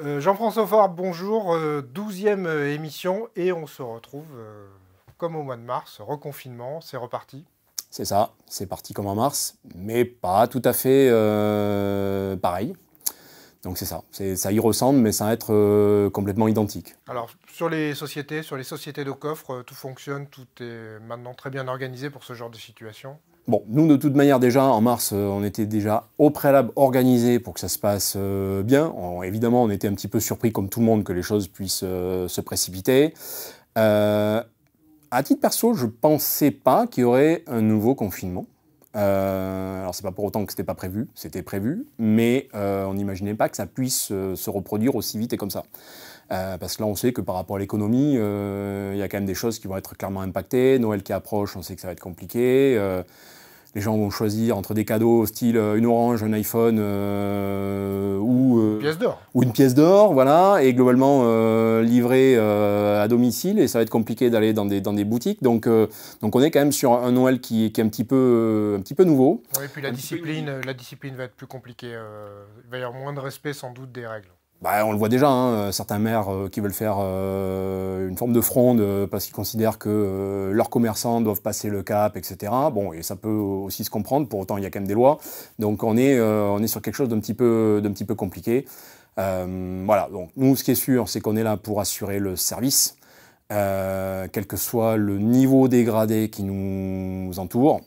Euh, Jean-François Fort, bonjour, euh, douzième e émission et on se retrouve comme au mois de mars, reconfinement, c'est reparti. C'est ça, c'est parti comme en mars, mais pas tout à fait pareil. Donc c'est ça, ça y ressemble, mais ça va être complètement identique. Alors sur les sociétés, sur les sociétés de coffres, tout fonctionne, tout est maintenant très bien organisé pour ce genre de situation. Bon, nous de toute manière déjà en mars, euh, on était déjà au préalable organisé pour que ça se passe euh, bien. évidemment, on était un petit peu surpris comme tout le monde que les choses puissent euh, se précipiter. à titre perso, je ne pensais pas qu'il y aurait un nouveau confinement. alors c'est pas pour autant que n'était pas prévu, c'était prévu, mais on n'imaginait pas que ça puisse se reproduire aussi vite et comme ça. Euh, parce que là, on sait que par rapport à l'économie, euh, il y a quand même des choses qui vont être clairement impactées. Noël qui approche, on sait que ça va être compliqué. Euh, les gens vont choisir entre des cadeaux style une orange, un iPhone ou une pièce d'or. voilà, et globalement livré à domicile, et ça va être compliqué d'aller dans des, boutiques. Donc, donc on est quand même sur un Noël qui, est un petit peu, un petit peu nouveau. Oui, et puis la discipline, la discipline va être plus compliquée. il va y avoir moins de respect sans doute des règles. Bah, on le voit déjà, hein, euh, certains maires euh, qui veulent faire euh, une forme de fronde parce qu'ils considèrent que leurs commerçants doivent passer le cap, etc. Bon, et ça peut aussi se comprendre, pour autant il y a quand même des lois. Donc on est, on est sur quelque chose d'un petit peu, d'un petit peu compliqué. voilà, donc nous ce qui est sûr, c'est qu'on est là pour assurer le service, quel que soit le niveau dégradé qui nous entoure.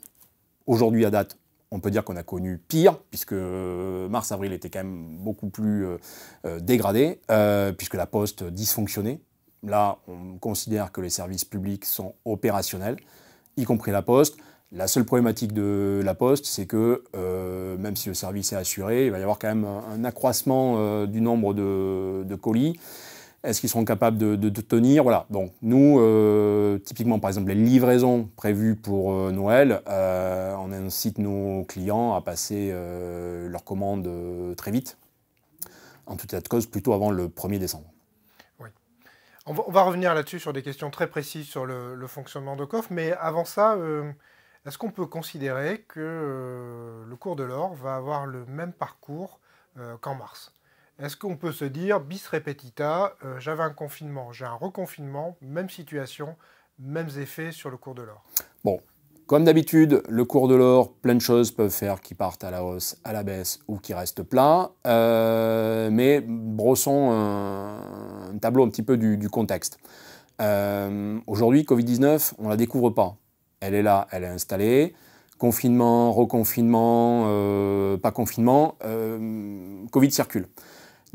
Aujourd'hui à date, on peut dire qu'on a connu pire, puisque euh, mars-avril était quand même beaucoup plus euh, euh, dégradé, puisque la poste dysfonctionnait. Là, on considère que les services publics sont opérationnels, y compris la poste. La seule problématique de la poste, c'est que même si le service est assuré, il va y avoir quand même un, accroissement du nombre de colis. Est-ce qu'ils seront capables de, tenir Voilà. nous, euh, typiquement par exemple les livraisons prévues pour euh, Noël, euh, on incite nos clients à passer leurs commandes très vite, en tout état de cause plutôt avant le 1er décembre. Oui. On va, revenir là-dessus sur des questions très précises sur le, fonctionnement de Coffre, mais avant ça, est-ce qu'on peut considérer que le cours de l'or va avoir le même parcours qu'en mars est-ce qu'on peut se dire, bis repetita, euh, j'avais un confinement, j'ai un reconfinement, même situation, mêmes effets sur le cours de l'or Bon, comme d'habitude, le cours de l'or, plein de choses peuvent faire qui parte à la hausse, à la baisse ou qui restent plat. Euh, mais brossons un, tableau un petit peu du, contexte. Euh, aujourd'hui, Covid-19, on ne la découvre pas. Elle est là, elle est installée confinement, reconfinement, pas confinement, Covid circule.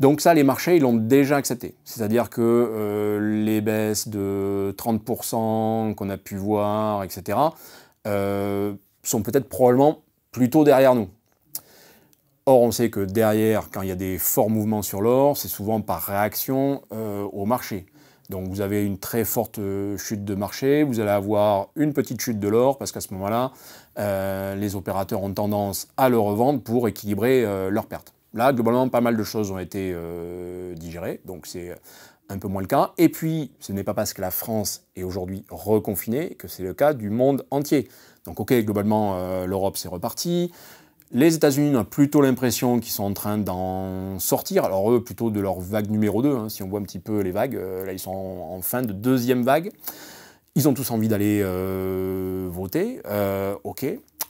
Donc ça, les marchés, ils l'ont déjà accepté. C'est-à-dire que euh, les baisses de 30% qu'on a pu voir, etc., euh, sont peut-être probablement plutôt derrière nous. Or, on sait que derrière, quand il y a des forts mouvements sur l'or, c'est souvent par réaction euh, au marché. Donc vous avez une très forte chute de marché, vous allez avoir une petite chute de l'or, parce qu'à ce moment-là, les opérateurs ont tendance à le revendre pour équilibrer leurs pertes. Là, globalement, pas mal de choses ont été euh, digérées, donc c'est un peu moins le cas. Et puis, ce n'est pas parce que la France est aujourd'hui reconfinée que c'est le cas du monde entier. Donc, ok, globalement, euh, l'Europe s'est repartie. Les États-Unis, ont plutôt l'impression qu'ils sont en train d'en sortir. Alors, eux, plutôt de leur vague numéro 2. Hein, si on voit un petit peu les vagues, euh, là, ils sont en fin de deuxième vague. Ils ont tous envie d'aller voter. ok.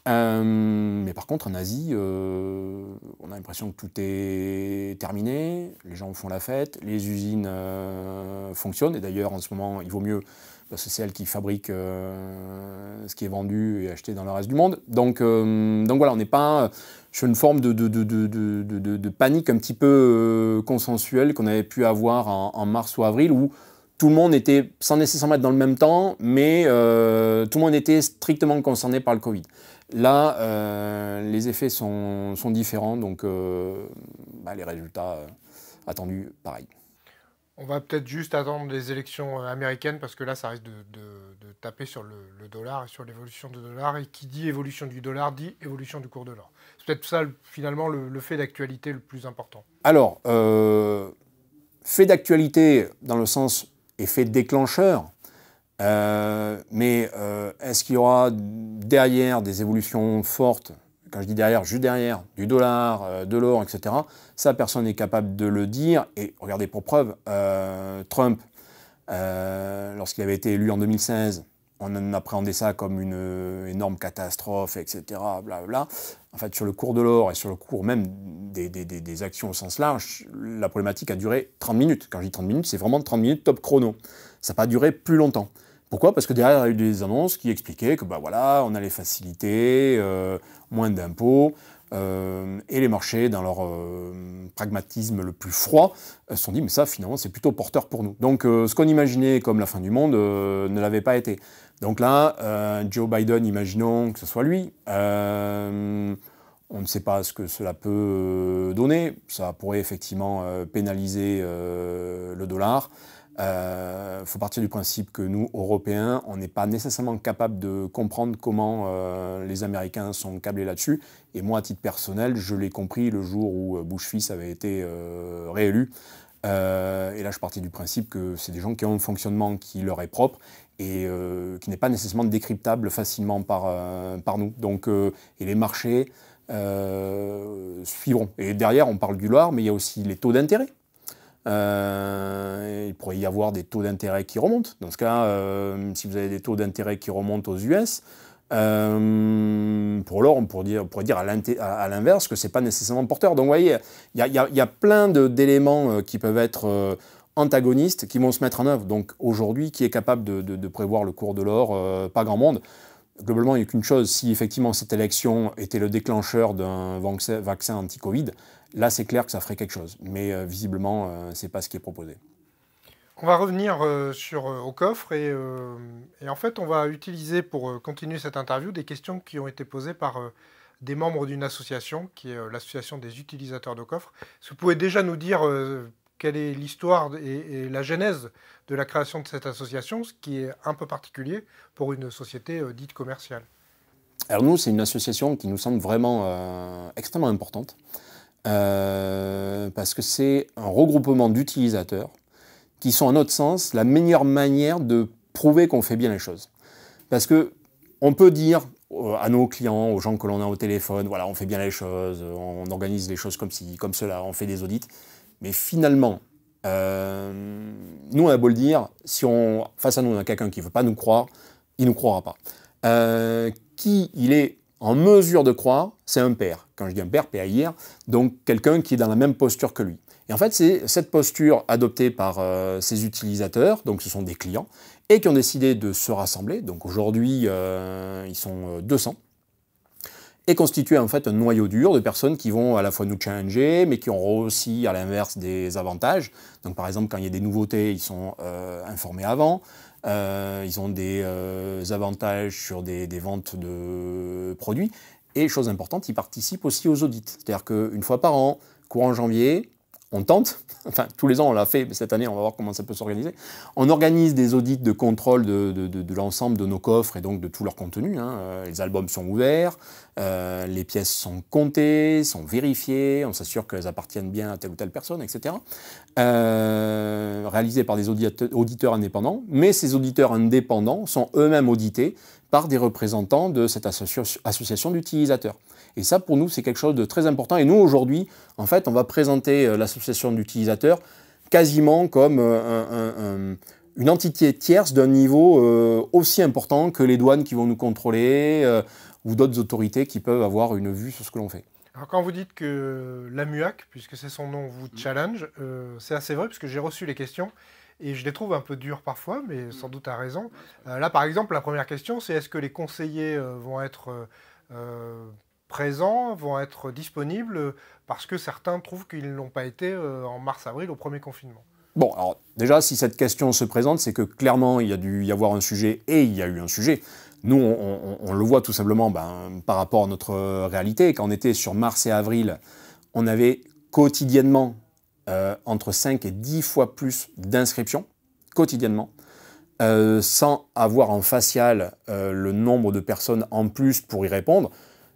Euh, mais par contre, en Asie, euh, on a l'impression que tout est terminé, les gens font la fête, les usines euh, fonctionnent, et d'ailleurs en ce moment, il vaut mieux, parce que c'est elles qui fabriquent ce qui est vendu et acheté dans le reste du monde. Donc, donc voilà, on n'est pas sur une forme de, panique un petit peu consensuelle qu'on avait pu avoir en, mars ou avril, où tout le monde était, sans nécessairement être dans le même temps, mais tout le monde était strictement concerné par le Covid. Là, euh, les effets sont, différents, donc euh, bah, les résultats euh, attendus, pareil. On va peut-être juste attendre les élections américaines parce que là, ça risque de, taper sur le, dollar et sur l'évolution du dollar. Et qui dit évolution du dollar dit évolution du cours de l'or. C'est peut-être ça, finalement, le, le fait d'actualité le plus important. Alors, fait d'actualité dans le sens effet déclencheur, euh, mais euh, est-ce qu'il y aura derrière des évolutions fortes Quand je dis derrière, juste derrière, du dollar, euh, de l'or, etc. Ça, personne n'est capable de le dire. Et regardez pour preuve, Trump, lorsqu'il avait été élu en 2016, on appréhendait ça comme une énorme catastrophe, etc. En fait, sur le cours de l'or et sur le cours même des, des, actions au sens large, la problématique a duré 30 minutes. Quand je dis 30 minutes, c'est vraiment 30 minutes top chrono. Ça n'a pas duré plus longtemps. Pourquoi Parce que derrière, il y a eu des annonces qui expliquaient que, bah voilà, on allait faciliter, euh, moins d'impôts, euh, et les marchés, dans leur euh, pragmatisme le plus froid, se sont dit, mais ça, finalement, c'est plutôt porteur pour nous. Donc, ce qu'on imaginait comme la fin du monde ne l'avait pas été. Donc là, Joe Biden, imaginons que ce soit lui. on ne sait pas ce que cela peut donner. Ça pourrait effectivement pénaliser le dollar. Il euh, faut partir du principe que nous, Européens, on n'est pas nécessairement capable de comprendre comment euh, les Américains sont câblés là-dessus. Et moi, à titre personnel, je l'ai compris le jour où euh, Bush fils avait été réélu. et là, je partais du principe que c'est des gens qui ont un fonctionnement qui leur est propre et qui n'est pas nécessairement décryptable facilement par, par nous. Donc, et les marchés suivront. Et derrière, on parle du Loire, mais il y a aussi les taux d'intérêt pourrait y avoir des taux d'intérêt qui remontent. Dans ce cas, euh, si vous avez des taux d'intérêt qui remontent aux US, euh, pour l'or, on pourrait dire, dire à l'inverse que ce n'est pas nécessairement porteur. Donc vous voyez, il y, a, plein d'éléments euh, qui peuvent être antagonistes, qui vont se mettre en œuvre. Donc aujourd'hui, qui est capable de, prévoir le cours de l'or Pas grand monde globalement, il n'y a qu'une chose, si effectivement cette élection était le déclencheur d'un vaccin anti-Covid, là c'est clair que ça ferait quelque chose. Mais visiblement, c'est ce n'est pas ce qui est proposé. On va revenir euh, sur, euh, au coffre euh, et, en fait on va utiliser pour continuer cette interview des questions qui ont été posées par des membres d'une association qui est l'association des utilisateurs de coffres. est vous pouvez déjà nous dire quelle est l'histoire et, et, la genèse de la création de cette association, ce qui est un peu particulier pour une société dite commerciale Alors nous c'est une association qui nous semble vraiment extrêmement importante parce que c'est un regroupement d'utilisateurs qui sont, à notre sens, la meilleure manière de prouver qu'on fait bien les choses. Parce que on peut dire euh, à nos clients, aux gens que l'on a au téléphone, voilà, on fait bien les choses, on organise les choses comme ci, comme cela, on fait des audits. Mais finalement, euh, nous, on a beau le dire, si on, face à nous, on a quelqu'un qui ne veut pas nous croire, il ne nous croira pas. Euh, qui il est en mesure de croire, c'est un père. Quand je dis un père, hier, donc quelqu'un qui est dans la même posture que lui. Et en fait, c'est cette posture adoptée par euh, ces utilisateurs, donc ce sont des clients, et qui ont décidé de se rassembler. Donc aujourd'hui, euh, ils sont 200 euh, et constituer en fait un noyau dur de personnes qui vont à la fois nous challenger, mais qui ont aussi à l'inverse des avantages. Donc par exemple, quand il y a des nouveautés, ils sont informés avant. ils ont des avantages sur des, des, ventes de produits. Et chose importante, ils participent aussi aux audits. C'est-à-dire qu'une fois par an, courant janvier, on tente, enfin tous les ans on l'a fait, mais cette année on va voir comment ça peut s'organiser. On organise des audits de contrôle de, l'ensemble de nos coffres et donc de tout leur contenu. Hein. Euh, les albums sont ouverts, euh, les pièces sont comptées, sont vérifiées, on s'assure qu'elles appartiennent bien à telle ou telle personne, etc. Euh, par des auditeurs, indépendants, mais ces auditeurs indépendants sont eux-mêmes audités par des représentants de cette association d'utilisateurs. Et ça, pour nous, c'est quelque chose de très important. Et nous, aujourd'hui, en fait, on va présenter euh, l'association d'utilisateurs quasiment comme euh, une entité tierce d'un niveau euh, aussi important que les douanes qui vont nous contrôler ou d'autres autorités qui peuvent avoir une vue sur ce que l'on fait. Alors quand vous dites que l'AMUAC, puisque c'est son nom, vous challenge, c'est assez vrai puisque j'ai reçu les questions et je les trouve un peu dures parfois, mais sans doute à raison. là par exemple, la première question c'est est-ce que les conseillers vont être présents vont être disponibles parce que certains trouvent qu'ils n'ont pas été euh, en mars-avril au premier confinement Bon, alors déjà, si cette question se présente, c'est que clairement, il y a dû y avoir un sujet et il y a eu un sujet. Nous, on, le voit tout simplement ben, par rapport à notre réalité. Quand on était sur mars et avril, on avait quotidiennement euh, entre 5 et 10 fois plus d'inscriptions, quotidiennement, euh, sans avoir en facial le nombre de personnes en plus pour y répondre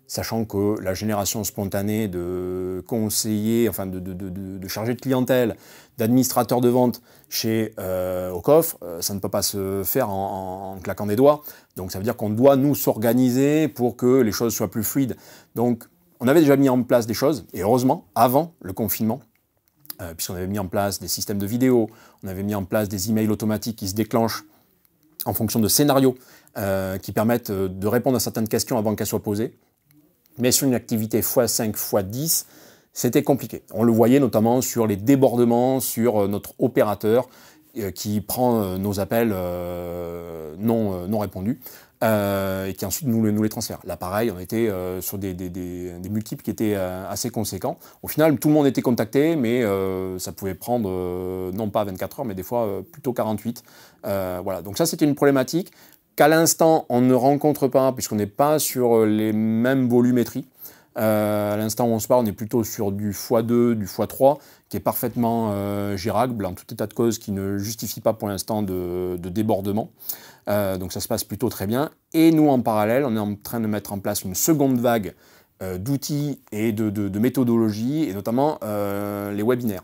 sachant que la génération spontanée de conseillers, enfin de, chargés de clientèle, d'administrateurs de vente chez euh, au coffre, euh, ça ne peut pas se faire en, claquant des doigts. Donc ça veut dire qu'on doit nous s'organiser pour que les choses soient plus fluides. Donc on avait déjà mis en place des choses, et heureusement, avant le confinement, euh, puisqu'on avait mis en place des systèmes de vidéos, on avait mis en place des emails automatiques qui se déclenchent en fonction de scénarios euh, qui permettent de répondre à certaines questions avant qu'elles soient posées mais sur une activité x5, x10, c'était compliqué. On le voyait notamment sur les débordements, sur euh, notre opérateur euh, qui prend euh, nos appels non, non répondus. et qui ensuite nous, nous les transfère. Là, pareil, on était sur des, multiples qui étaient assez conséquents. Au final, tout le monde était contacté, mais ça pouvait prendre non pas 24 heures, mais des fois plutôt 48. voilà, donc ça, c'était une problématique qu'à l'instant, on ne rencontre pas, puisqu'on n'est pas sur euh, les mêmes volumétries. Euh, à l'instant où on se parle, on est plutôt sur du x2, du x3, qui est parfaitement euh, gérable, en tout état de cause, qui ne justifie pas pour l'instant de, débordement. donc ça se passe plutôt très bien. Et nous, en parallèle, on est en train de mettre en place une seconde vague d'outils et de, méthodologies, et notamment les webinaires.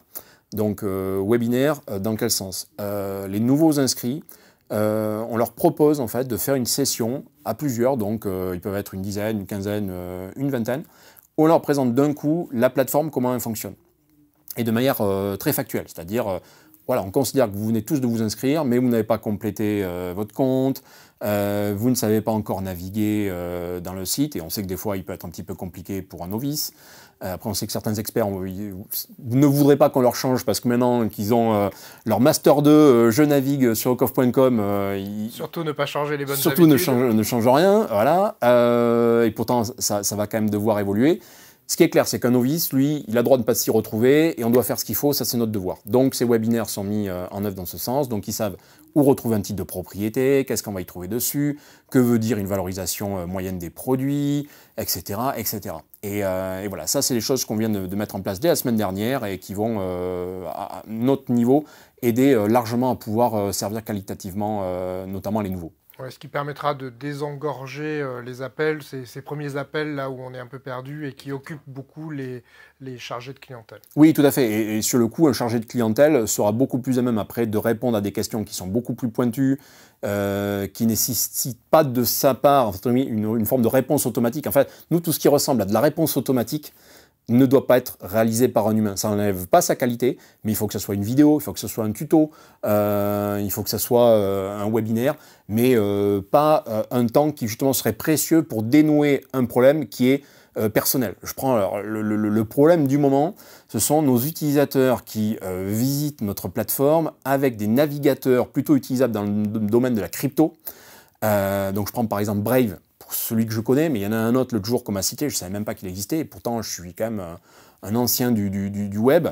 Donc webinaires, dans quel sens Les nouveaux inscrits euh, on leur propose en fait de faire une session à plusieurs, donc euh, ils peuvent être une dizaine, une quinzaine, euh, une vingtaine. On leur présente d'un coup la plateforme, comment elle fonctionne, et de manière très factuelle, c'est-à-dire voilà, on considère que vous venez tous de vous inscrire, mais vous n'avez pas complété votre compte, vous ne savez pas encore naviguer dans le site, et on sait que des fois il peut être un petit peu compliqué pour un novice. Euh, après, on sait que certains experts ne voudraient pas qu'on leur change parce que maintenant qu'ils ont euh, leur Master 2, euh, je navigue sur okof.com. Surtout ne pas changer les bonnes Surtout ne change, ne rien, voilà. et pourtant, ça, ça, va quand même devoir évoluer. Ce qui est clair, c'est qu'un novice, lui, il a droit de ne pas s'y retrouver et on doit faire ce qu'il faut, ça c'est notre devoir. Donc ces webinaires sont mis euh, en œuvre dans ce sens, donc ils savent où retrouver un titre de propriété, qu'est-ce qu'on va y trouver dessus, que veut dire une valorisation euh, moyenne des produits, etc. etc. Euh, et, voilà, ça c'est les choses qu'on vient de, mettre en place dès la semaine dernière et qui vont, à notre niveau, aider largement à pouvoir servir qualitativement, notamment les nouveaux ce qui permettra de désengorger euh, les appels, ces, premiers appels là où on est un peu perdu et qui occupent beaucoup les, chargés de clientèle. Oui, tout à fait. Et, sur le coup, un chargé de clientèle sera beaucoup plus à même après de répondre à des questions qui sont beaucoup plus pointues, euh, qui nécessitent pas de sa part une forme de réponse automatique. En fait, nous, tout ce qui ressemble à de la réponse automatique, ne doit pas être réalisé par un humain. Ça n'enlève pas sa qualité, mais il faut que ce soit une vidéo, il faut que ce soit un tuto, euh, il faut que ce soit euh, un webinaire, mais euh, pas un temps qui justement serait précieux pour dénouer un problème qui est personnel. Je prends alors, le, le, problème du moment, ce sont nos utilisateurs qui visitent notre plateforme avec des navigateurs plutôt utilisables dans le domaine de la crypto. donc je prends par exemple Brave, celui que je connais, mais il y en a un autre l'autre jour qu'on m'a cité, je ne savais même pas qu'il existait, et pourtant je suis quand même euh, un ancien du, du, web,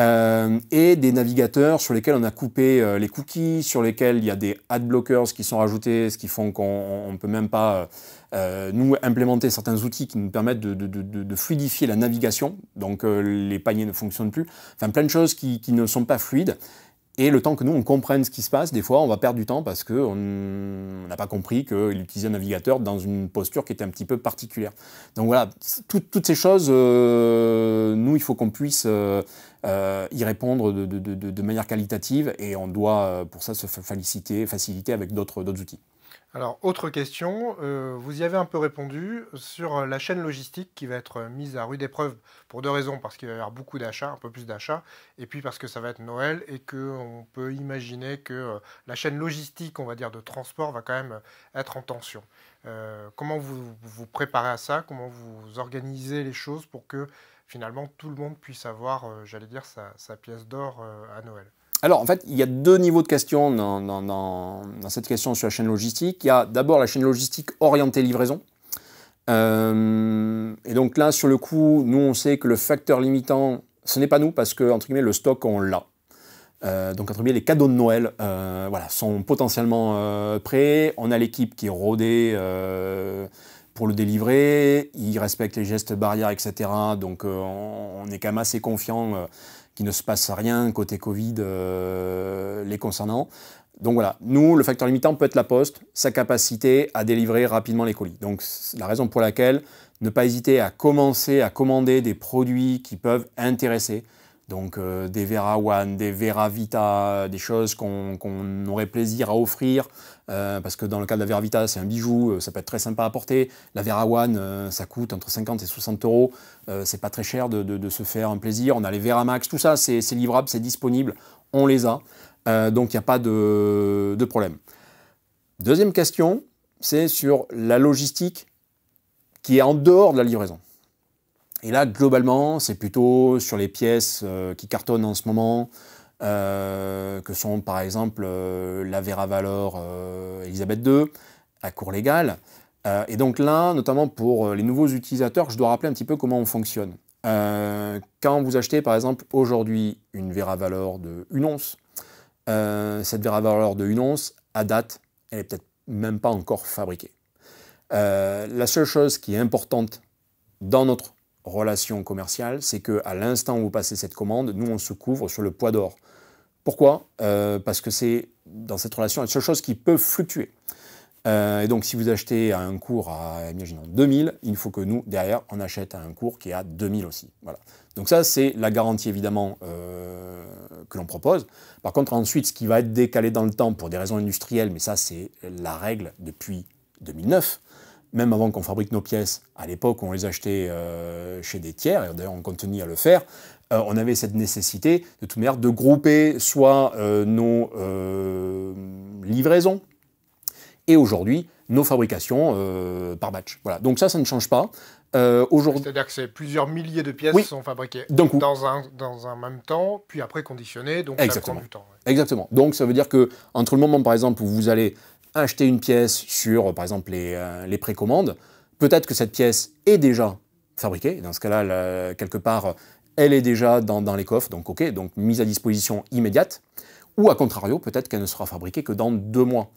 euh, et des navigateurs sur lesquels on a coupé euh, les cookies, sur lesquels il y a des ad blockers qui sont rajoutés, ce qui font qu'on ne peut même pas nous implémenter certains outils qui nous permettent de, de, de fluidifier la navigation, donc les paniers ne fonctionnent plus, enfin plein de choses qui, qui ne sont pas fluides. Et le temps que nous, on comprenne ce qui se passe, des fois, on va perdre du temps parce qu'on n'a pas compris qu'il utilisait un navigateur dans une posture qui était un petit peu particulière. Donc voilà, toutes ces choses, euh, nous, il faut qu'on puisse euh, euh, y répondre de, manière qualitative et on doit, pour ça, se faciliter, faciliter avec d'autres outils. Alors, autre question, euh, vous y avez un peu répondu sur euh, la chaîne logistique qui va être euh, mise à rude épreuve pour deux raisons, parce qu'il va y avoir beaucoup d'achats, un peu plus d'achats, et puis parce que ça va être Noël et qu'on peut imaginer que la chaîne logistique, on va dire, de transport va quand même être en tension. comment vous vous préparez à ça Comment vous organisez les choses pour que finalement tout le monde puisse avoir, j'allais dire, sa pièce d'or à Noël alors, en fait, il y a deux niveaux de questions dans, cette question sur la chaîne logistique. Il y a d'abord la chaîne logistique orientée livraison. Euh, et donc là, sur le coup, nous, on sait que le facteur limitant, ce n'est pas nous, parce que, entre guillemets, le stock, on l'a. Euh, donc, entre guillemets, les cadeaux de Noël euh, sont potentiellement prêts. On a l'équipe qui est rodée pour le délivrer. Ils respectent les gestes barrières, etc. Donc, on, on, est quand même assez confiant qui ne se passe rien côté Covid euh, les concernant. Donc voilà, nous, le facteur limitant peut être la poste, sa capacité à délivrer rapidement les colis. Donc la raison pour laquelle ne pas hésiter à commencer à commander des produits qui peuvent intéresser donc euh, des Vera One, des Vera Vita, des choses qu'on aurait plaisir à offrir, euh, parce que dans le cas de la Vera Vita, c'est un bijou, euh, ça peut être très sympa à porter. La Vera One, ça coûte entre 50 et 60 euros, c'est pas très cher de, se faire un plaisir. On a les Vera Max, tout ça, c'est livrable, c'est disponible, on les a, donc il n'y a pas de problème. Deuxième question, c'est sur la logistique qui est en dehors de la livraison. Et là, globalement, c'est plutôt sur les pièces euh, qui cartonnent en ce moment, euh, que sont par exemple euh, la Vera Valor Elisabeth II à cours légal. et donc là, notamment pour les nouveaux utilisateurs, je dois rappeler un petit peu comment on fonctionne. quand vous achetez par exemple aujourd'hui une Vera valeur de 1 once, cette Vera valeur de 1 once, à date, elle n'est peut-être même pas encore fabriquée. la seule chose qui est importante dans notre relation commerciale, c'est que à l'instant où vous passez cette commande, nous on se couvre sur le poids d'or. Pourquoi euh, Parce que c'est dans cette relation la seule chose qui peut fluctuer. Euh, et donc si vous achetez à un cours à, 2000, il faut que nous, derrière, on achète à un cours qui est à 2000 aussi. Voilà. Donc ça, c'est la garantie évidemment euh, que l'on propose. Par contre, ensuite, ce qui va être décalé dans le temps pour des raisons industrielles, mais ça c'est la règle depuis 2009, même avant qu'on fabrique nos pièces, à l'époque on les achetait euh, chez des tiers, et d'ailleurs on continue à le faire, euh, on avait cette nécessité de toute manière de grouper soit euh, nos livraisons et aujourd'hui nos fabrications par batch. Voilà. Donc ça, ça ne change pas. Euh, C'est-à-dire que c'est plusieurs milliers de pièces qui sont fabriquées dans, un, dans un même temps, puis après conditionnées, donc Exactement. ça prend du temps. Exactement. Donc ça veut dire que entre le moment, par exemple, où vous allez acheter une pièce sur, euh, par exemple, euh, les, précommandes, peut-être que cette pièce est déjà fabriquée. Dans ce cas-là, quelque part, elle est déjà dans, les coffres, donc ok, donc mise à disposition immédiate. Ou à contrario, peut-être qu'elle ne sera fabriquée que dans deux mois.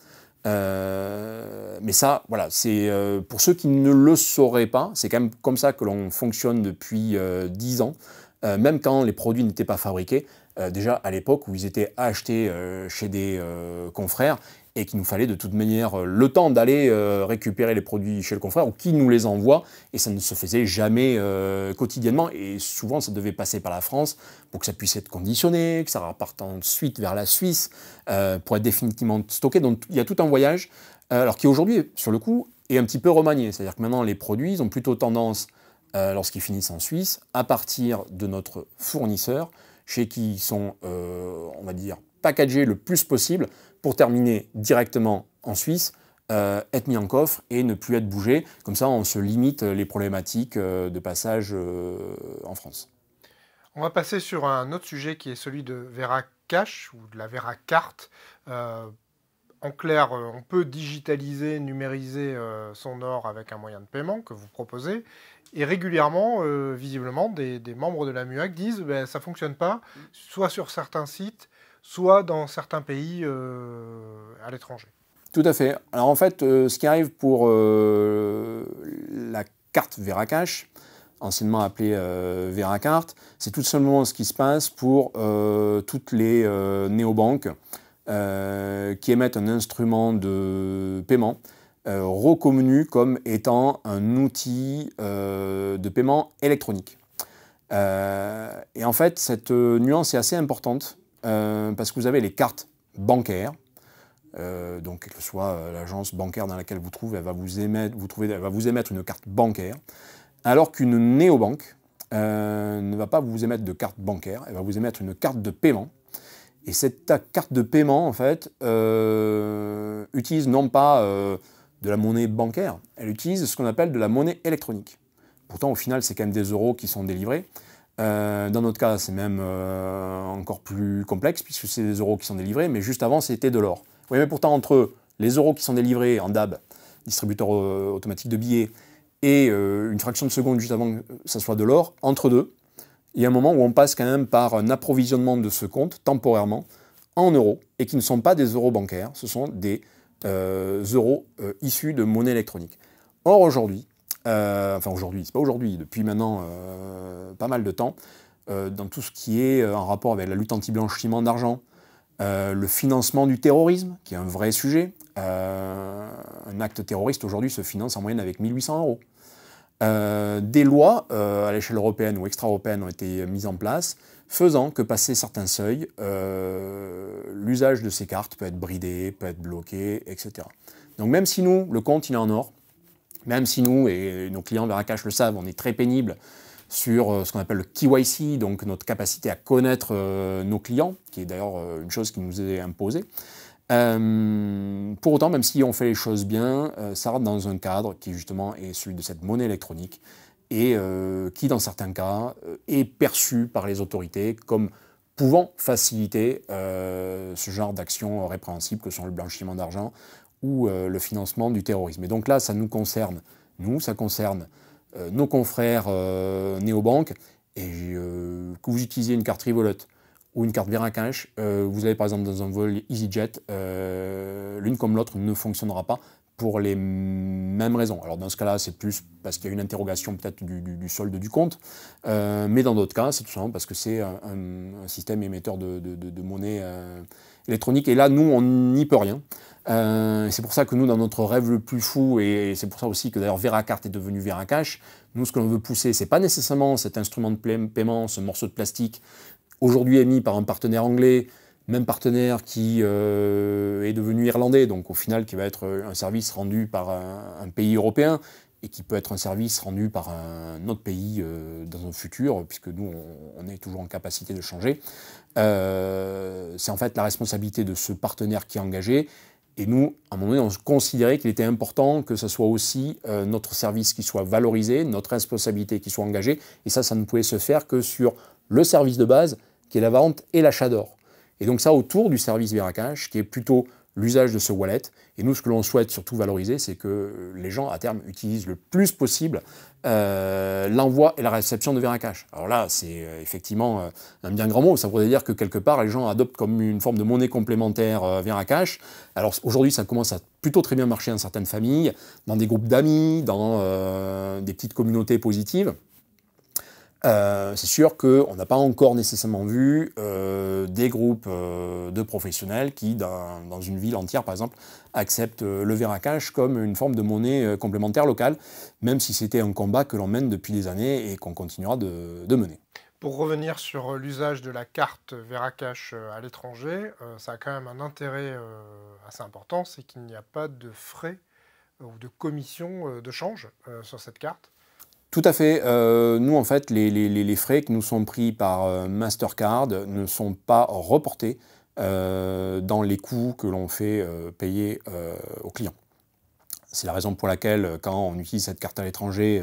Euh, mais ça, voilà, c'est pour ceux qui ne le sauraient pas, c'est quand même comme ça que l'on fonctionne depuis dix ans, même quand les produits n'étaient pas fabriqués, déjà à l'époque où ils étaient achetés chez des confrères et qu'il nous fallait de toute manière euh, le temps d'aller euh, récupérer les produits chez le confrère ou qui nous les envoie, et ça ne se faisait jamais euh, quotidiennement, et souvent ça devait passer par la France pour que ça puisse être conditionné, que ça reparte ensuite vers la Suisse pour être définitivement stocké, donc il y a tout un voyage, alors qui aujourd'hui, sur le coup, est un petit peu remanié, c'est-à-dire que maintenant les produits, ont plutôt tendance, lorsqu'ils finissent en Suisse, à partir de notre fournisseur, chez qui ils sont, on va dire, packagés le plus possible pour terminer directement en Suisse, euh, être mis en coffre et ne plus être bougé. Comme ça, on se limite les problématiques euh, de passage euh, en France. On va passer sur un autre sujet qui est celui de Vera Cash ou de la Vera Carte. en clair, on peut digitaliser, numériser son or avec un moyen de paiement que vous proposez. Et régulièrement, visiblement, des, membres de la MUAC disent que ben, ça ne fonctionne pas, soit sur certains sites, soit dans certains pays euh, à l'étranger. Tout à fait. Alors en fait, euh, ce qui arrive pour euh, la carte Veracash, anciennement appelée Veracart, C'est tout simplement ce qui se passe pour toutes les néobanques qui émettent un instrument de paiement reconnu comme étant un outil de paiement électronique. et en fait, cette nuance est assez importante euh, parce que vous avez les cartes bancaires. Euh, donc, que soit euh, l'agence bancaire dans laquelle vous trouvez, elle va vous émettre, vous trouvez, elle va vous émettre une carte bancaire, alors qu'une néobanque euh, ne va pas vous émettre de carte bancaire, elle va vous émettre une carte de paiement. Et cette carte de paiement, en fait, euh, utilise non pas de la monnaie bancaire, elle utilise ce qu'on appelle de la monnaie électronique. Pourtant, au final, c'est quand même des euros qui sont délivrés. Euh, dans notre cas, c'est même euh, encore plus complexe puisque c'est des euros qui sont délivrés, mais juste avant, c'était de l'or. Oui, mais pourtant, entre les euros qui sont délivrés en DAB, distributeur euh, automatique de billets, et une fraction de seconde juste avant que ça soit de l'or, entre deux, il y a un moment où on passe quand même par un approvisionnement de ce compte, temporairement, en euros, et qui ne sont pas des euros bancaires, ce sont des euros issus de monnaie électronique. Or, aujourd'hui, euh, enfin aujourd'hui, c'est pas aujourd'hui, depuis maintenant euh, pas mal de temps, euh, dans tout ce qui est en rapport avec la lutte anti-blanchiment d'argent, le financement du terrorisme, qui est un vrai sujet. un acte terroriste aujourd'hui se finance en moyenne avec 1800 euros. des lois à l'échelle européenne ou extra-européenne ont été mises en place, faisant que passé certains seuils, l'usage de ces cartes peut être bridé, peut être bloqué, etc. Donc même si nous, le compte, il est en or, même si nous, et nos clients Veracash le savent, on est très pénible sur euh, ce qu'on appelle le KYC, donc notre capacité à connaître euh, nos clients, qui est d'ailleurs euh, une chose qui nous est imposée. pour autant, même si on fait les choses bien, ça rentre dans un cadre qui justement est celui de cette monnaie électronique et qui, dans certains cas, est perçu par les autorités comme pouvant faciliter ce genre d'actions répréhensibles que sont le blanchiment d'argent ou euh, le financement du terrorisme. Et donc là, ça nous concerne, nous, ça concerne euh, nos confrères néo euh, néobanques. Et que vous utilisiez une carte Rivolote ou une carte Veracash, vous allez par exemple dans un vol EasyJet, l'une comme l'autre ne fonctionnera pas pour les mêmes raisons. Alors dans ce cas-là, c'est plus parce qu'il y a une interrogation peut-être du, solde du compte, mais dans d'autres cas, c'est tout simplement parce que c'est un, système émetteur de, monnaie électronique. Et là, nous, on n'y peut rien. Euh, c'est pour ça que nous, dans notre rêve le plus fou, et c'est pour ça aussi que d'ailleurs VeraCart est devenu VeraCash, nous, ce que l'on veut pousser, c'est pas nécessairement cet instrument de paiement, ce morceau de plastique, aujourd'hui émis par un partenaire anglais, même partenaire qui euh, est devenu irlandais, donc au final qui va être un service rendu par un, pays européen, et qui peut être un service rendu par un autre pays euh, dans un futur, puisque nous, on, est toujours en capacité de changer. c'est en fait la responsabilité de ce partenaire qui est engagé et nous, à un moment donné, on considérait qu'il était important que ce soit aussi euh, notre service qui soit valorisé, notre responsabilité qui soit engagée. Et ça, ça ne pouvait se faire que sur le service de base, qui est la vente et l'achat d'or. Et donc ça, autour du service Veracash, qui est plutôt l'usage de ce wallet. Et nous, ce que l'on souhaite surtout valoriser, c'est que les gens, à terme, utilisent le plus possible euh, l'envoi et la réception de Veracash. Alors là, c'est euh, effectivement euh, un bien grand mot. Ça voudrait dire que quelque part, les gens adoptent comme une forme de monnaie complémentaire euh, Veracash. Alors aujourd'hui, ça commence à plutôt très bien marcher dans certaines familles, dans des groupes d'amis, dans des petites communautés positives. Euh, c'est sûr qu'on n'a pas encore nécessairement vu euh, des groupes euh, de professionnels qui, dans, une ville entière par exemple, acceptent le veracash comme une forme de monnaie complémentaire locale, même si c'était un combat que l'on mène depuis des années et qu'on continuera de, mener. Pour revenir sur l'usage de la carte Veracash à l'étranger, ça a quand même un intérêt assez important, c'est qu'il n'y a pas de frais ou de commission de change sur cette carte. Tout à fait. Euh, nous, en fait, les, frais qui nous sont pris par euh, Mastercard ne sont pas reportés euh, dans les coûts que l'on fait payer aux clients. C'est la raison pour laquelle, quand on utilise cette carte à l'étranger,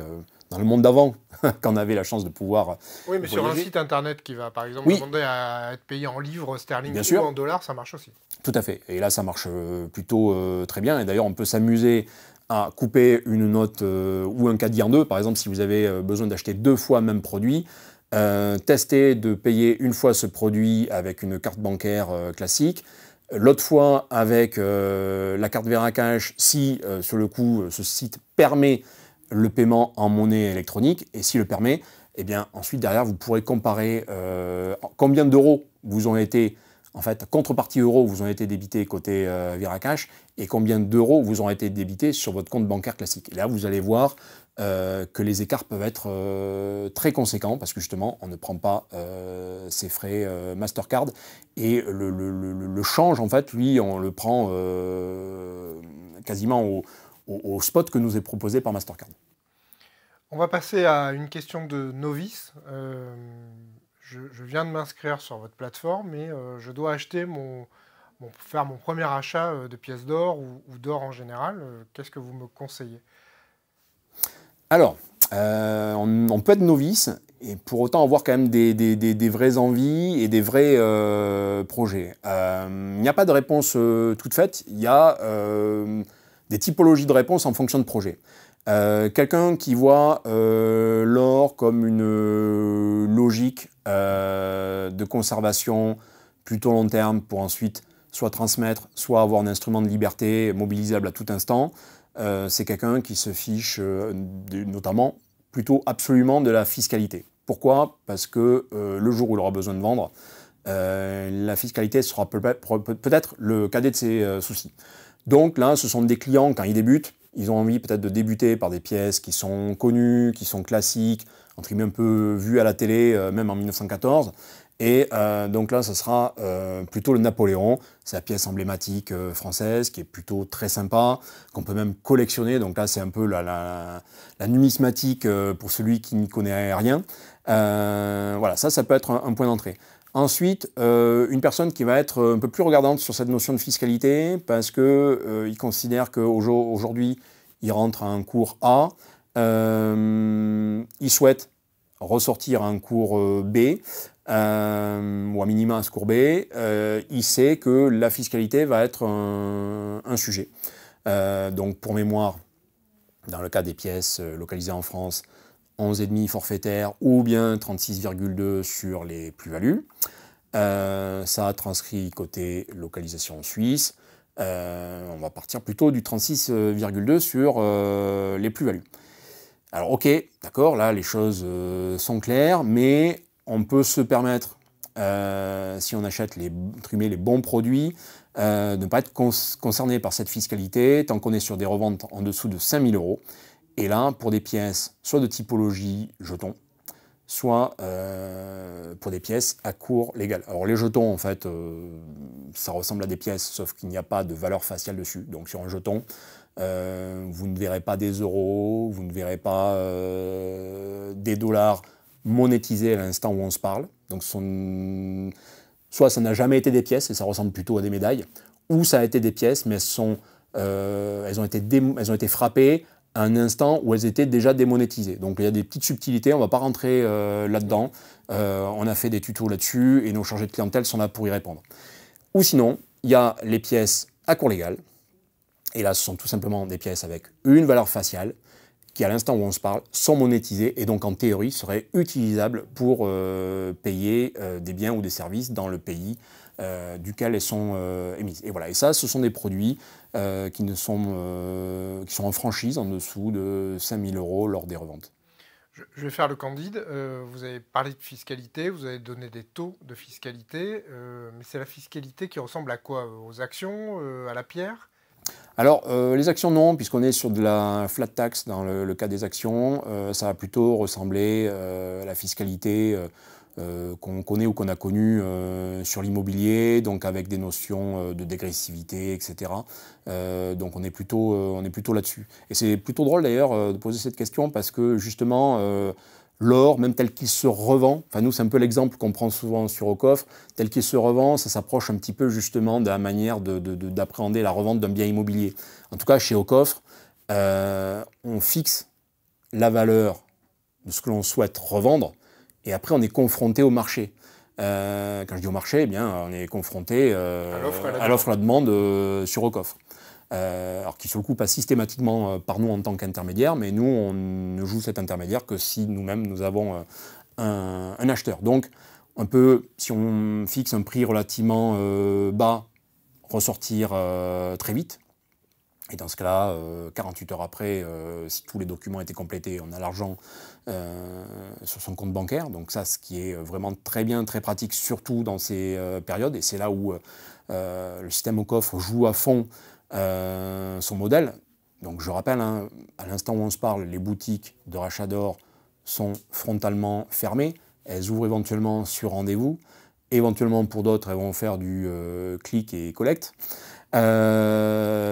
dans le monde d'avant, quand on avait la chance de pouvoir. Oui, mais sur un site internet qui va, par exemple, demander à être payé en livres sterling ou en dollars, ça marche aussi. Tout à fait. Et là, ça marche plutôt très bien. Et d'ailleurs, on peut s'amuser à couper une note euh, ou un caddie en deux, par exemple si vous avez euh, besoin d'acheter deux fois le même produit, euh, tester de payer une fois ce produit avec une carte bancaire classique, l'autre fois avec la carte Veracash si sur le coup ce site permet le paiement en monnaie électronique et s'il le permet, eh bien ensuite derrière vous pourrez comparer combien d'euros vous ont été en fait, contrepartie euro vous ont été débités côté euh, Viracash et combien d'euros vous ont été débités sur votre compte bancaire classique. Et là, vous allez voir euh, que les écarts peuvent être euh, très conséquents parce que justement, on ne prend pas ses frais Mastercard et le, change, en fait, lui, on le prend quasiment au, spot que nous est proposé par Mastercard. On va passer à une question de novice je, viens de m'inscrire sur votre plateforme et euh, je dois acheter mon, faire mon premier achat euh, de pièces d'or ou, d'or en général. Euh, qu'est-ce que vous me conseillez Alors, on, peut être novice et pour autant avoir quand même des, des vraies envies et des vrais projets. Il n'y a pas de réponse toute faite, il y a des typologies de réponses en fonction de projet. Euh, quelqu'un qui voit euh, l'or comme une euh, logique de conservation plutôt long terme pour ensuite soit transmettre, soit avoir un instrument de liberté mobilisable à tout instant, c'est quelqu'un qui se fiche notamment plutôt absolument de la fiscalité. Pourquoi Parce que le jour où il aura besoin de vendre, la fiscalité sera peut-être le cadet de ses soucis. Donc là, ce sont des clients, quand ils débutent, ils ont envie peut-être de débuter par des pièces qui sont connues, qui sont classiques, entre guillemets un peu vues à la télé, euh, même en 1914. Et euh, donc là, ce sera euh, plutôt le Napoléon. C'est la pièce emblématique française qui est plutôt très sympa, qu'on peut même collectionner. Donc là, c'est un peu la, numismatique pour celui qui n'y connaît rien. voilà, ça, ça peut être un point d'entrée. Ensuite, euh, une personne qui va être un peu plus regardante sur cette notion de fiscalité parce qu'il euh, considère qu'aujourd'hui, il rentre à un cours A, euh, il souhaite ressortir à un cours B, ou à minima un cours B, il sait que la fiscalité va être un, sujet. donc pour mémoire, dans le cas des pièces localisées en France, 11,5 forfaitaires ou bien 36,2 sur les plus-values. Euh, ça transcrit côté localisation en Suisse. Euh, on va partir plutôt du 36,2 sur euh, les plus-values. Alors ok, d'accord, là les choses sont claires, mais on peut se permettre, si on achète les, les bons produits, de ne pas être concerné par cette fiscalité tant qu'on est sur des reventes en dessous de 5000 euros. Et là, pour des pièces, soit de typologie jetons, soit euh, pour des pièces à cours légal. Alors les jetons, en fait, euh, ça ressemble à des pièces, sauf qu'il n'y a pas de valeur faciale dessus. Donc sur un jeton, euh, vous ne verrez pas des euros, vous ne verrez pas des dollars monétisés à l'instant où on se parle. Donc soit ça n'a jamais été des pièces, et ça ressemble plutôt à des médailles, ou ça a été des pièces, mais sont, elles, ont, été elles ont été frappées un instant où elles étaient déjà démonétisées. Donc il y a des petites subtilités, on ne va pas rentrer euh, là-dedans. Euh, on a fait des tutos là-dessus et nos chargés de clientèle sont là pour y répondre. Ou sinon, il y a les pièces à cours légal. Et là, ce sont tout simplement des pièces avec une valeur faciale qui, à l'instant où on se parle, sont monétisées et donc en théorie seraient utilisables pour euh, payer des biens ou des services dans le pays duquel elles sont émises. Et voilà, et ça, ce sont des produits euh, qui, ne sont, euh, qui sont en franchise en dessous de 5000 euros lors des reventes. Je vais faire le candide. Euh, vous avez parlé de fiscalité, vous avez donné des taux de fiscalité, mais c'est la fiscalité qui ressemble à quoi Aux actions À la pierre alors, les actions, non, puisqu'on est sur de la flat tax dans le, cas des actions. ça va plutôt ressembler à la fiscalité euh, qu'on connaît ou qu'on a connu euh, sur l'immobilier, donc avec des notions euh, de dégressivité, etc. donc on est plutôt, là-dessus. Et c'est plutôt drôle d'ailleurs de poser cette question parce que justement, l'or, même tel qu'il se revend, enfin nous c'est un peu l'exemple qu'on prend souvent sur au coffre, tel qu'il se revend, ça s'approche un petit peu justement de la manière d'appréhender la revente d'un bien immobilier. En tout cas, chez au coffre, on fixe la valeur de ce que l'on souhaite revendre et après, on est confronté au marché. Euh, quand je dis au marché, eh bien, on est confronté euh, à l'offre et la demande euh, sur sur coffre. alors qui se coupe systématiquement par nous en tant qu'intermédiaire, mais nous on ne joue cet intermédiaire que si nous-mêmes nous avons un, acheteur. Donc on peut, si on fixe un prix relativement bas, ressortir très vite, et dans ce cas-là, 48 euh, heures après, euh, si tous les documents étaient complétés, on a l'argent euh, sur son compte bancaire. Donc ça, ce qui est vraiment très bien, très pratique, surtout dans ces périodes. Et c'est là où le système au coffre joue à fond son modèle. Donc je rappelle, hein, à l'instant où on se parle, les boutiques de rachat d'or sont frontalement fermées. Elles ouvrent éventuellement sur rendez-vous. Éventuellement pour d'autres, elles vont faire du clic et collecte.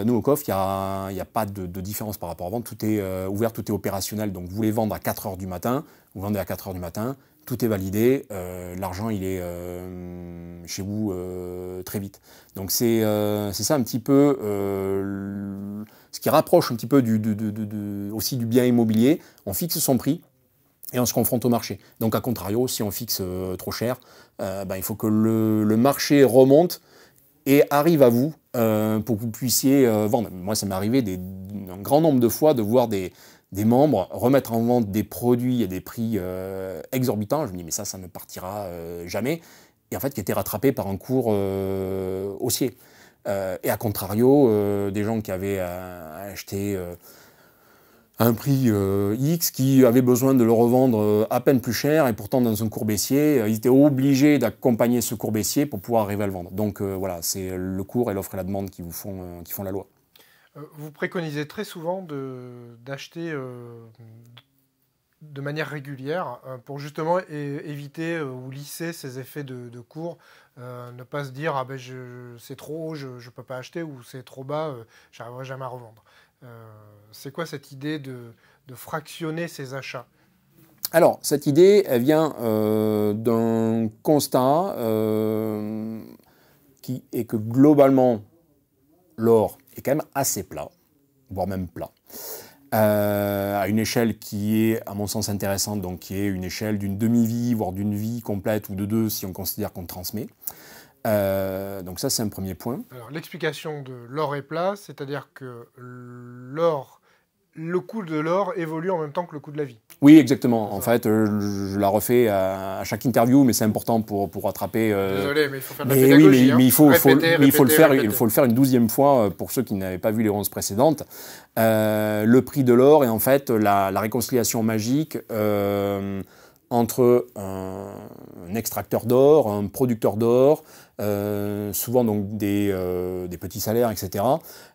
Euh, nous, au coffre, il n'y a, pas de, différence par rapport à vente. Tout est euh, ouvert, tout est opérationnel. Donc, vous voulez vendre à 4 h du matin, vous vendez à 4 h du matin, tout est validé. Euh, l'argent, il est chez vous très vite. Donc, c'est ça un petit peu ce qui rapproche un petit peu aussi du bien immobilier. On fixe son prix, et on se confronte au marché. Donc, à contrario, si on fixe trop cher, ben, il faut que le, marché remonte et arrive à vous euh, pour que vous puissiez euh, vendre. Moi, ça m'est arrivé un grand nombre de fois de voir des, des, membres remettre en vente des produits à des prix euh, exorbitants. Je me dis, mais ça, ça ne partira jamais. Et en fait, qui étaient rattrapés par un cours haussier. et à contrario, des gens qui avaient acheté un prix euh, X, qui avait besoin de le revendre euh, à peine plus cher, et pourtant dans un cours baissier, euh, ils étaient obligés d'accompagner ce cours baissier pour pouvoir arriver à le vendre. Donc voilà, c'est le cours et l'offre et la demande qui vous font, qui font la loi. Vous préconisez très souvent d'acheter de manière régulière pour justement éviter ou lisser ces effets de, cours, ne pas se dire ah ben c'est trop haut, je ne peux pas acheter ou c'est trop bas, euh, j'arriverai jamais à revendre. Euh, c'est quoi cette idée de, fractionner ces achats alors, cette idée, elle vient euh, d'un constat euh, qui est que globalement, l'or est quand même assez plat, voire même plat, à une échelle qui est, à mon sens, intéressante, donc qui est une échelle d'une demi-vie, voire d'une vie complète, ou de deux si on considère qu'on transmet. Euh, donc ça, c'est un premier point. l'explication de l'or et plat, c'est-à-dire que l'or, le coût de l'or évolue en même temps que le coût de la vie. Oui, exactement. En fait, euh, je la refais à, chaque interview, mais c'est important pour, pour rattraper. Euh, Désolé, mais il faut faire de la pédagogie. mais, hein. mais il faut, il faut le faire. Il faut le faire une douzième fois pour ceux qui n'avaient pas vu les 11 précédentes. le prix de l'or est en fait la, la réconciliation magique entre un extracteur d'or, un producteur d'or, euh, souvent donc des, euh, petits salaires, etc.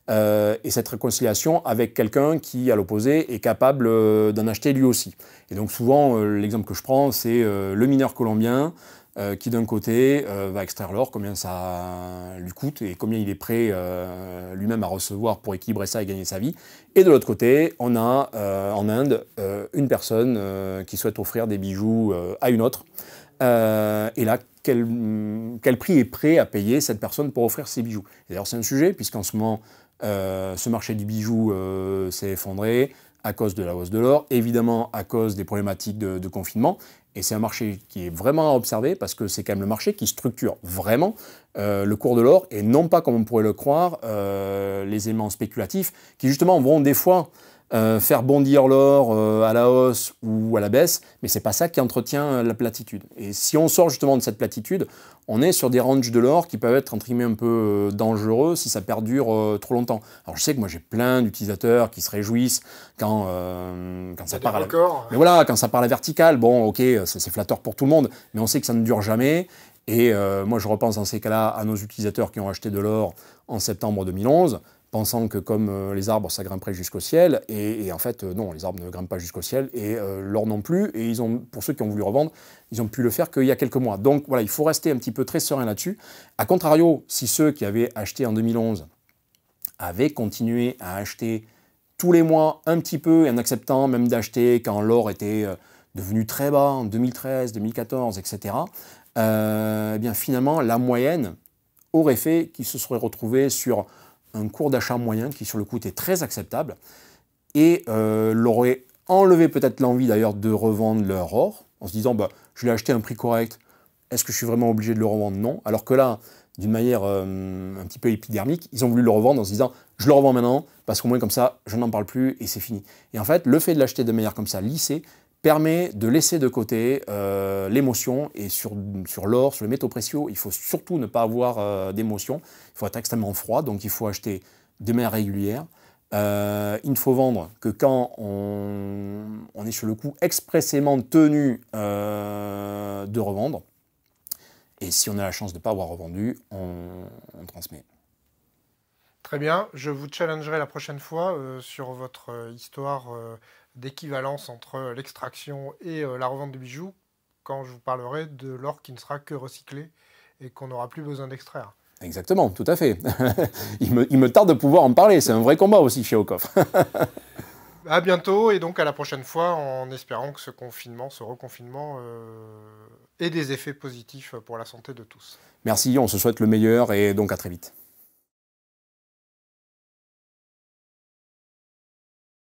Euh, et cette réconciliation avec quelqu'un qui, à l'opposé, est capable d'en acheter lui aussi. Et donc souvent, l'exemple que je prends, c'est le mineur colombien qui, d'un côté, va extraire l'or, combien ça lui coûte et combien il est prêt lui-même à recevoir pour équilibrer ça et gagner sa vie. Et de l'autre côté, on a en Inde une personne qui souhaite offrir des bijoux à une autre. Euh, et là, quel, prix est prêt à payer cette personne pour offrir ses bijoux D'ailleurs, c'est un sujet, puisqu'en ce moment, euh, ce marché du bijou euh, s'est effondré à cause de la hausse de l'or, évidemment à cause des problématiques de, confinement. Et c'est un marché qui est vraiment à observer parce que c'est quand même le marché qui structure vraiment le cours de l'or et non pas, comme on pourrait le croire, les éléments spéculatifs qui justement vont des fois euh, faire bondir l'or euh, à la hausse ou à la baisse, mais c'est pas ça qui entretient euh, la platitude. Et si on sort justement de cette platitude, on est sur des ranges de l'or qui peuvent être un peu dangereux si ça perdure trop longtemps. Alors je sais que moi j'ai plein d'utilisateurs qui se réjouissent quand quand ça part à mais voilà quand ça part à la verticale. Bon, ok, c'est flatteur pour tout le monde, mais on sait que ça ne dure jamais. Et moi je repense dans ces cas-là à nos utilisateurs qui ont acheté de l'or en septembre 2011 pensant que comme euh, les arbres, ça grimperait jusqu'au ciel. Et, en fait, euh, non, les arbres ne grimpent pas jusqu'au ciel, et euh, l'or non plus. Et ils ont, pour ceux qui ont voulu revendre, ils ont pu le faire qu'il y a quelques mois. Donc voilà, il faut rester un petit peu très serein là-dessus. A contrario, si ceux qui avaient acheté en 2011 avaient continué à acheter tous les mois un petit peu, et en acceptant même d'acheter quand l'or était devenu très bas en 2013, 2014, etc., eh bien finalement, la moyenne aurait fait qu'ils se seraient retrouvés sur un cours d'achat moyen qui sur le coup était très acceptable et leur aurait enlevé peut-être l'envie d'ailleurs de revendre leur or en se disant bah, je l'ai acheté à un prix correct, est-ce que je suis vraiment obligé de le revendre Non. Alors que là, d'une manière euh, un petit peu épidermique, ils ont voulu le revendre en se disant je le revends maintenant parce qu'au moins comme ça je n'en parle plus et c'est fini. Et en fait, le fait de l'acheter de manière comme ça lissée, permet de laisser de côté euh, l'émotion et sur, sur l'or, sur les métaux précieux, il faut surtout ne pas avoir euh, d'émotion. Il faut être extrêmement froid, donc il faut acheter de manière régulière. Euh, il ne faut vendre que quand on, est sur le coup expressément tenu de revendre. Et si on a la chance de ne pas avoir revendu, on, transmet. Très bien, je vous challengerai la prochaine fois sur votre euh, histoire d'équivalence entre euh, l'extraction et euh, la revente de bijoux quand je vous parlerai de l'or qui ne sera que recyclé et qu'on n'aura plus besoin d'extraire. Exactement, tout à fait. il, me, tarde de pouvoir en parler, c'est un vrai combat aussi chez Okoff. à bientôt et donc à la prochaine fois en espérant que ce confinement, ce reconfinement euh, ait des effets positifs pour la santé de tous. Merci, on se souhaite le meilleur et donc à très vite.